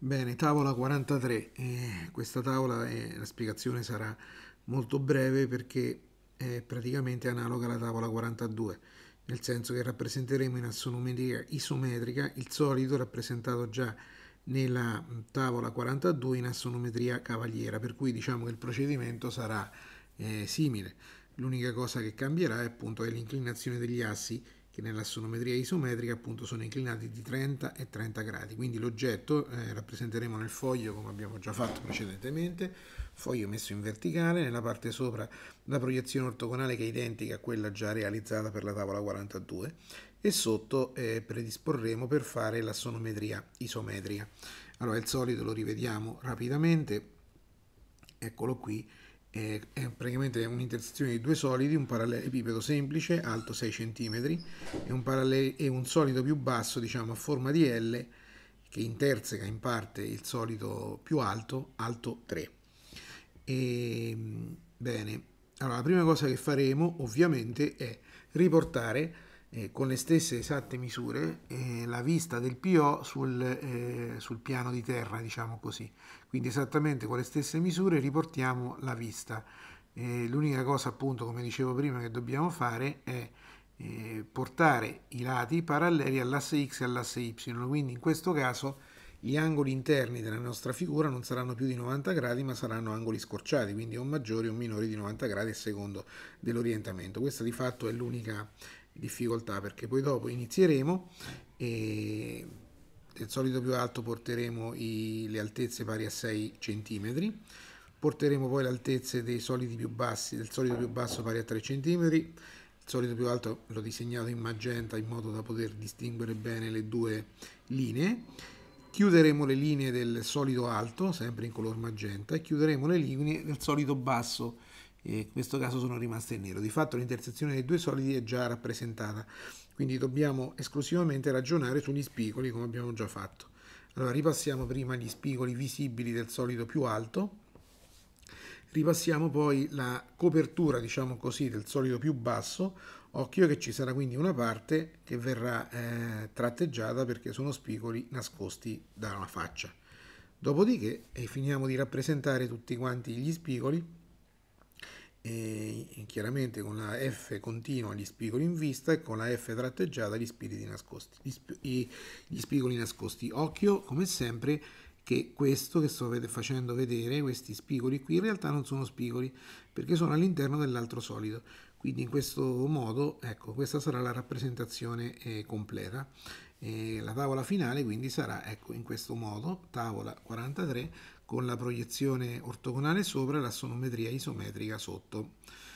Bene, tavola 43. Eh, questa tavola, eh, la spiegazione sarà molto breve perché è praticamente analoga alla tavola 42, nel senso che rappresenteremo in assonometria isometrica il solido rappresentato già nella mm, tavola 42 in assonometria cavaliera, per cui diciamo che il procedimento sarà eh, simile. L'unica cosa che cambierà è appunto l'inclinazione degli assi che nell'assonometria isometrica appunto sono inclinati di 30 e 30 gradi. Quindi l'oggetto eh, rappresenteremo nel foglio come abbiamo già fatto precedentemente, foglio messo in verticale, nella parte sopra la proiezione ortogonale che è identica a quella già realizzata per la tavola 42 e sotto eh, predisporremo per fare l'assonometria isometrica. Allora il solito lo rivediamo rapidamente, eccolo qui è, è praticamente un'intersezione di due solidi, un parallelepipedo semplice alto 6 cm e un, e un solido più basso, diciamo a forma di L, che interseca in parte il solido più alto, alto 3. E, ehm, bene, allora la prima cosa che faremo ovviamente è riportare eh, con le stesse esatte misure eh, la vista del PO sul, eh, sul, piano di terra, diciamo così. Quindi esattamente con le stesse misure riportiamo la vista. Eh, l'unica cosa appunto, come dicevo prima, che dobbiamo fare è eh, portare i lati paralleli all'asse X e all'asse Y, quindi in questo caso gli angoli interni della nostra figura non saranno più di 90 gradi ma saranno angoli scorciati, quindi o maggiori o minori di 90 gradi a secondo dell'orientamento. Questa di fatto è l'unica difficoltà perché poi dopo inizieremo e del solito più alto porteremo i, le altezze pari a 6 cm porteremo poi le altezze dei solidi più bassi del solito più basso pari a 3 cm il solito più alto l'ho disegnato in magenta in modo da poter distinguere bene le due linee chiuderemo le linee del solito alto sempre in color magenta e chiuderemo le linee del solito basso in questo caso sono rimaste in nero. Di fatto l'intersezione dei due solidi è già rappresentata, quindi dobbiamo esclusivamente ragionare sugli spigoli come abbiamo già fatto. Allora ripassiamo prima gli spigoli visibili del solido più alto, ripassiamo poi la copertura, diciamo così, del solido più basso, occhio che ci sarà quindi una parte che verrà eh, tratteggiata perché sono spigoli nascosti da una faccia. Dopodiché eh, finiamo di rappresentare tutti quanti gli spigoli e chiaramente con la F continua gli spigoli in vista e con la F tratteggiata gli spigoli nascosti, gli, sp- gli spigoli nascosti. Occhio come sempre che questo che sto facendo vedere, questi spigoli qui, in realtà non sono spigoli perché sono all'interno dell'altro solido. Quindi in questo modo, ecco, questa sarà la rappresentazione eh, completa. E la tavola finale quindi sarà ecco, in questo modo, tavola 43, con la proiezione ortogonale sopra e la sonometria isometrica sotto.